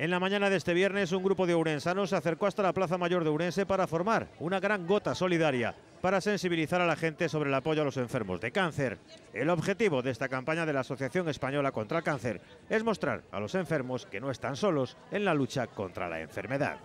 En la mañana de este viernes, un grupo de urensanos se acercó hasta la Plaza Mayor de Urense para formar una gran gota solidaria para sensibilizar a la gente sobre el apoyo a los enfermos de cáncer. El objetivo de esta campaña de la Asociación Española contra el Cáncer es mostrar a los enfermos que no están solos en la lucha contra la enfermedad.